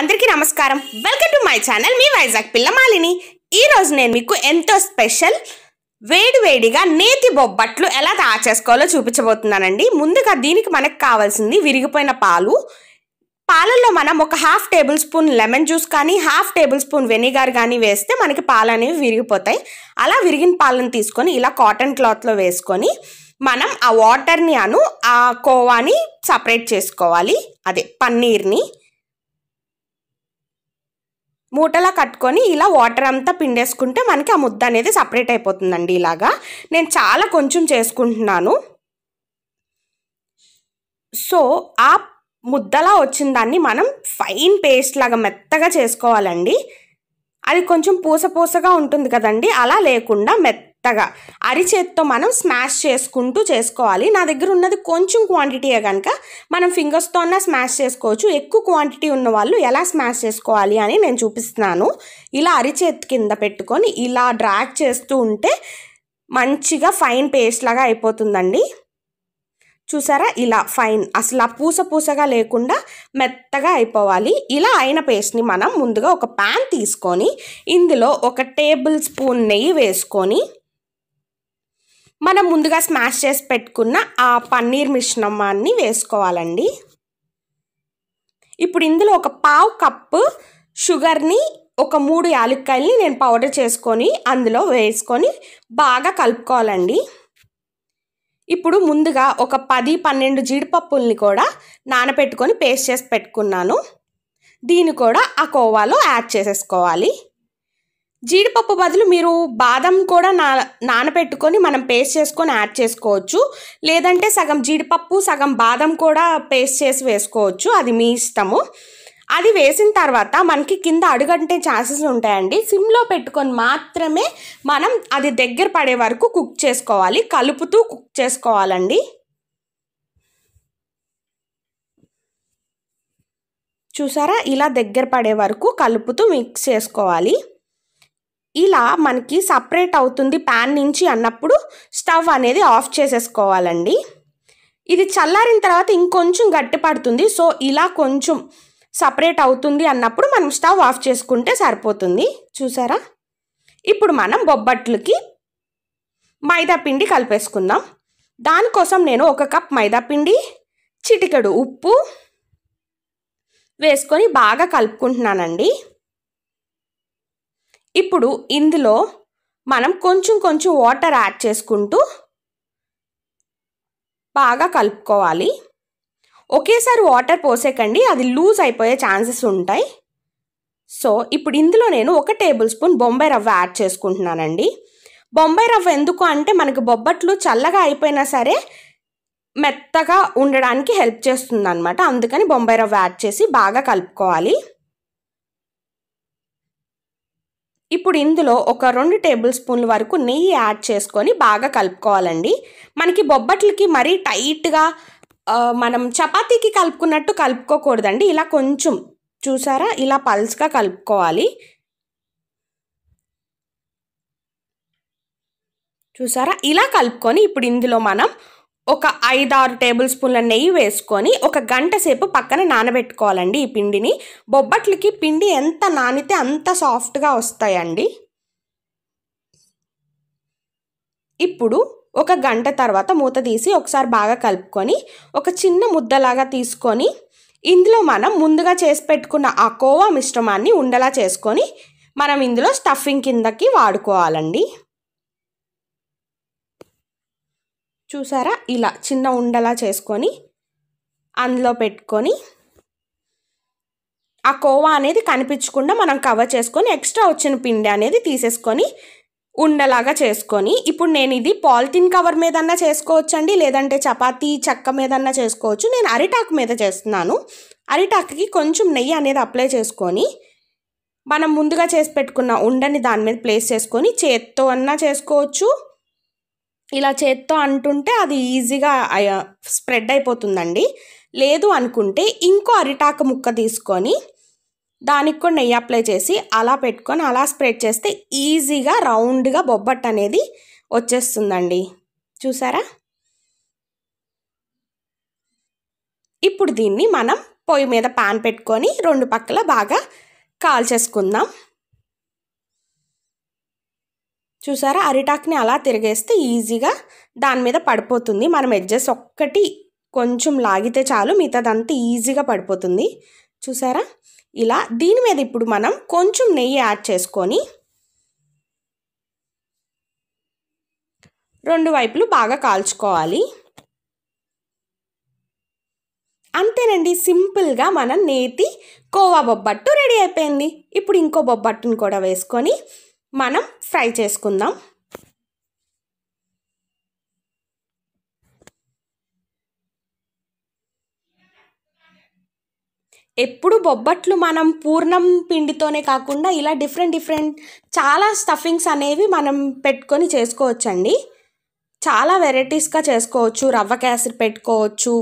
అందరికీ నమస్కారం welcome to my channel మీ వైజాగ్ పిల్ల మాలిని ఈరోజు నేను మీకు ఎంతో స్పెషల్ వేడివేడిగా నేతి బొబ్బట్లు ఎలా తయారు చేసుకోవాలో చూపించబోతున్నానండి ముందుగా దీనికి మనకు కావాల్సింది విరిగిపోయిన పాలు పాలల్లో మనం ఒక half tablespoon lemon juice కానీ హాఫ్ టేబుల్ స్పూన్ వెనిగర్ కానీ వేస్తే మనకి పాలు అనేవి విరిగిపోతాయి అలా విరిగిన పాలను తీసుకొని ఇలా కాటన్ క్లాత్లో వేసుకొని మనం ఆ వాటర్ని అను ఆ కోవాని సపరేట్ చేసుకోవాలి అదే పన్నీర్ని మూటలా కట్టుకొని ఇలా వాటర్ అంతా పిండేసుకుంటే మనకి ఆ ముద్ద అనేది సపరేట్ అయిపోతుందండి ఇలాగా నేను చాలా కొంచెం చేసుకుంటున్నాను సో ఆ ముద్దలా వచ్చిన దాన్ని మనం ఫైన్ పేస్ట్ లాగా మెత్తగా చేసుకోవాలండి అది కొంచెం పూస పూసగా ఉంటుంది కదండి అలా లేకుండా మెత్త మెత్తగా అరిచేత్తో మనం స్మాష్ చేసుకుంటూ చేసుకోవాలి నా దగ్గర ఉన్నది కొంచెం క్వాంటిటీయే కనుక మనం ఫింగర్స్తో ఉన్న స్మాష్ చేసుకోవచ్చు ఎక్కువ క్వాంటిటీ ఉన్న వాళ్ళు ఎలా స్మాష్ చేసుకోవాలి అని నేను చూపిస్తున్నాను ఇలా అరిచేత్ కింద పెట్టుకొని ఇలా డ్రాక్ చేస్తూ ఉంటే మంచిగా ఫైన్ పేస్ట్ లాగా అయిపోతుందండి చూసారా ఇలా ఫైన్ అసలు పూస పూసగా లేకుండా మెత్తగా అయిపోవాలి ఇలా అయిన పేస్ట్ని మనం ముందుగా ఒక ప్యాన్ తీసుకొని ఇందులో ఒక టేబుల్ స్పూన్ నెయ్యి వేసుకొని మనం ముందుగా స్మాష్ చేసి పెట్టుకున్న ఆ పన్నీర్ మిశ్రమాన్ని వేసుకోవాలండి ఇప్పుడు ఇందులో ఒక పావు కప్పు షుగర్ని ఒక మూడు యాలక్కాయల్ని నేను పౌడర్ చేసుకొని అందులో వేసుకొని బాగా కలుపుకోవాలండి ఇప్పుడు ముందుగా ఒక పది పన్నెండు జీడిపప్పుల్ని కూడా నానబెట్టుకొని పేస్ట్ చేసి పెట్టుకున్నాను దీన్ని కూడా ఆ కోవాలో యాడ్ చేసేసుకోవాలి జీడిపప్పు బదులు మీరు బాదం కూడా నా నానబెట్టుకొని మనం పేస్ట్ చేసుకొని యాడ్ చేసుకోవచ్చు లేదంటే సగం జీడిపప్పు సగం బాదం కూడా పేస్ట్ చేసి వేసుకోవచ్చు అది మీ ఇష్టము అది వేసిన తర్వాత మనకి కింద అడుగంటే ఛాన్సెస్ ఉంటాయండి సిమ్లో పెట్టుకొని మాత్రమే మనం అది దగ్గర పడే వరకు కుక్ చేసుకోవాలి కలుపుతూ కుక్ చేసుకోవాలండి చూసారా ఇలా దగ్గర పడే వరకు కలుపుతూ మిక్స్ చేసుకోవాలి ఇలా మనకి సపరేట్ అవుతుంది ప్యాన్ నుంచి అన్నప్పుడు స్టవ్ అనేది ఆఫ్ చేసేసుకోవాలండి ఇది చల్లారిన తర్వాత ఇంకొంచెం గట్టి పడుతుంది సో ఇలా కొంచెం సపరేట్ అవుతుంది అన్నప్పుడు మనం స్టవ్ ఆఫ్ చేసుకుంటే సరిపోతుంది చూసారా ఇప్పుడు మనం బొబ్బట్లకి మైదా పిండి కలిపేసుకుందాం దానికోసం నేను ఒక కప్ మైదా పిండి చిటికెడు ఉప్పు వేసుకొని బాగా కలుపుకుంటున్నానండి ఇప్పుడు ఇందులో మనం కొంచెం కొంచెం వాటర్ యాడ్ చేసుకుంటూ బాగా కలుపుకోవాలి ఒకేసారి వాటర్ పోసేకండి అది లూజ్ అయిపోయే ఛాన్సెస్ ఉంటాయి సో ఇప్పుడు ఇందులో నేను ఒక టేబుల్ స్పూన్ బొంబాయి రవ్వ యాడ్ చేసుకుంటున్నానండి బొంబాయి రవ్వ ఎందుకు అంటే మనకు బొబ్బట్లు చల్లగా అయిపోయినా సరే మెత్తగా ఉండడానికి హెల్ప్ చేస్తుంది అనమాట అందుకని బొంబాయి రవ్వ యాడ్ చేసి బాగా కలుపుకోవాలి ఇప్పుడు ఇందులో ఒక రెండు టేబుల్ స్పూన్ల వరకు నెయ్యి యాడ్ చేసుకొని బాగా కలుపుకోవాలండి మనకి బొబ్బట్లకి మరీ టైట్గా మనం చపాతీకి కలుపుకున్నట్టు కలుపుకోకూడదండి ఇలా కొంచెం చూసారా ఇలా పల్స్గా కలుపుకోవాలి చూసారా ఇలా కలుపుకొని ఇప్పుడు ఇందులో మనం ఒక ఐదారు టేబుల్ స్పూన్ల నెయ్యి వేసుకొని ఒక గంట సేపు పక్కన నానబెట్టుకోవాలండి ఈ పిండిని బొబ్బట్లకి పిండి ఎంత నానితే అంత సాఫ్ట్గా వస్తాయండి ఇప్పుడు ఒక గంట తర్వాత మూత తీసి ఒకసారి బాగా కలుపుకొని ఒక చిన్న ముద్దలాగా తీసుకొని ఇందులో మనం ముందుగా చేసి పెట్టుకున్న ఆ కోవా మిశ్రమాన్ని ఉండలా చేసుకొని మనం ఇందులో స్టఫింగ్ కిందకి వాడుకోవాలండి చూసారా ఇలా చిన్న ఉండలా చేసుకొని అందులో పెట్టుకొని ఆ కోవా అనేది కనిపించకుండా మనం కవర్ చేసుకొని ఎక్స్ట్రా వచ్చిన పిండి అనేది తీసేసుకొని ఉండలాగా చేసుకొని ఇప్పుడు నేను ఇది పాలిథిన్ కవర్ మీదన్నా చేసుకోవచ్చండి లేదంటే చపాతీ చెక్క మీదన్నా చేసుకోవచ్చు నేను అరిటాకు మీద చేస్తున్నాను అరిటాకుకి కొంచెం నెయ్యి అనేది అప్లై చేసుకొని మనం ముందుగా చేసి పెట్టుకున్న ఉండని దాని మీద ప్లేస్ చేసుకొని చేత్తో అన్నా చేసుకోవచ్చు ఇలా చేత్తో అంటుంటే అది ఈజీగా స్ప్రెడ్ అయిపోతుందండి లేదు అనుకుంటే ఇంకో అరిటాకు ముక్క తీసుకొని దానికి కూడా నెయ్యి అప్లై చేసి అలా పెట్టుకొని అలా స్ప్రెడ్ చేస్తే ఈజీగా రౌండ్గా బొబ్బట్టు అనేది వచ్చేస్తుందండి చూసారా ఇప్పుడు దీన్ని మనం పొయ్యి మీద పాన్ పెట్టుకొని రెండు పక్కల బాగా కాల్చేసుకుందాం చూసారా అరిటాక్ని అలా తిరిగేస్తే ఈజీగా దాని మీద పడిపోతుంది మనం ఎడ్జెస్ ఒక్కటి కొంచెం లాగితే చాలు మిగతాదంతా ఈజీగా పడిపోతుంది చూసారా ఇలా దీని మీద ఇప్పుడు మనం కొంచెం నెయ్యి యాడ్ చేసుకొని రెండు వైపులు బాగా కాల్చుకోవాలి అంతేనండి సింపుల్గా మన నేతి కోవా బొబ్బట్టు రెడీ అయిపోయింది ఇప్పుడు ఇంకో బొబ్బట్టును కూడా వేసుకొని మనం ఫ్రై చేసుకుందాం ఎప్పుడు బొబ్బట్లు మనం పూర్ణం పిండితోనే కాకుండా ఇలా డిఫరెంట్ డిఫరెంట్ చాలా స్టఫింగ్స్ అనేవి మనం పెట్టుకొని చేసుకోవచ్చండి చాలా వెరైటీస్గా చేసుకోవచ్చు రవ్వ క్యాసరి పెట్టుకోవచ్చు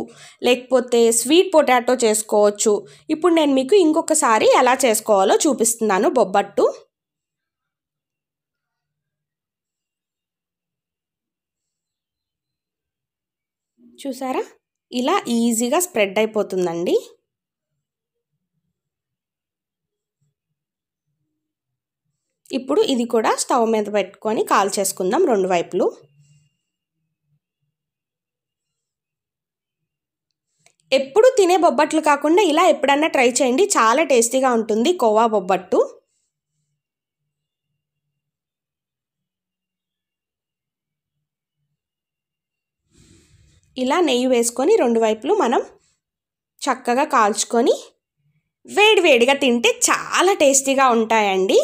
లేకపోతే స్వీట్ పొటాటో చేసుకోవచ్చు ఇప్పుడు నేను మీకు ఇంకొకసారి ఎలా చేసుకోవాలో చూపిస్తున్నాను బొబ్బట్టు చూసారా ఇలా ఈజీగా స్ప్రెడ్ అయిపోతుందండి ఇప్పుడు ఇది కూడా స్టవ్ మీద పెట్టుకొని కాల్ చేసుకుందాం రెండు వైపులు ఎప్పుడు తినే బొబ్బట్లు కాకుండా ఇలా ఎప్పుడన్నా ట్రై చేయండి చాలా టేస్టీగా ఉంటుంది కోవా బొబ్బట్టు ఇలా నెయ్యి వేసుకొని రెండు వైపులు మనం చక్కగా కాల్చుకొని వేడివేడిగా తింటే చాలా టేస్టీగా ఉంటాయండి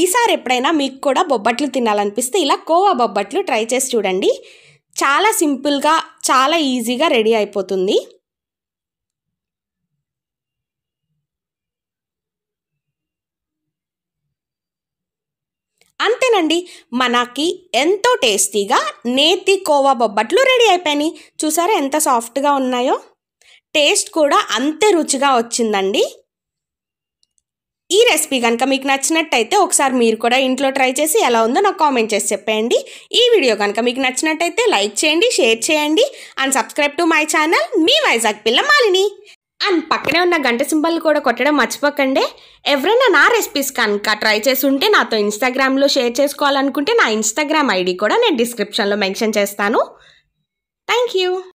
ఈసారి ఎప్పుడైనా మీకు కూడా బొబ్బట్లు తినాలనిపిస్తే ఇలా కోవా బొబ్బట్లు ట్రై చేసి చూడండి చాలా సింపుల్గా చాలా ఈజీగా రెడీ అయిపోతుంది అంతేనండి మనకి ఎంతో టేస్టీగా నేతి కోవా బొబ్బట్లు రెడీ అయిపోయినాయి చూసారా ఎంత సాఫ్ట్గా ఉన్నాయో టేస్ట్ కూడా అంతే రుచిగా వచ్చిందండి ఈ రెసిపీ కనుక మీకు నచ్చినట్టయితే ఒకసారి మీరు కూడా ఇంట్లో ట్రై చేసి ఎలా ఉందో నాకు కామెంట్ చేసి చెప్పేయండి ఈ వీడియో కనుక మీకు నచ్చినట్టయితే లైక్ చేయండి షేర్ చేయండి and subscribe to my channel మీ వైజాగ్ పిల్ల మాలిని అండ్ పక్కనే ఉన్న గంట సింబల్ కూడా కొట్టడం మర్చిపోకండి ఎవరైనా నా రెసిపీస్ కనుక ట్రై చేసి ఉంటే నాతో ఇన్స్టాగ్రామ్లో షేర్ చేసుకోవాలనుకుంటే నా ఇన్స్టాగ్రామ్ ఐడి కూడా నేను డిస్క్రిప్షన్లో మెన్షన్ చేస్తాను థ్యాంక్ యూ